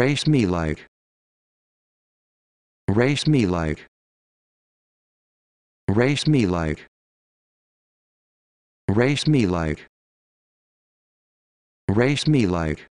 Race me like. Race me like. Race me like. Race me like. Race me like.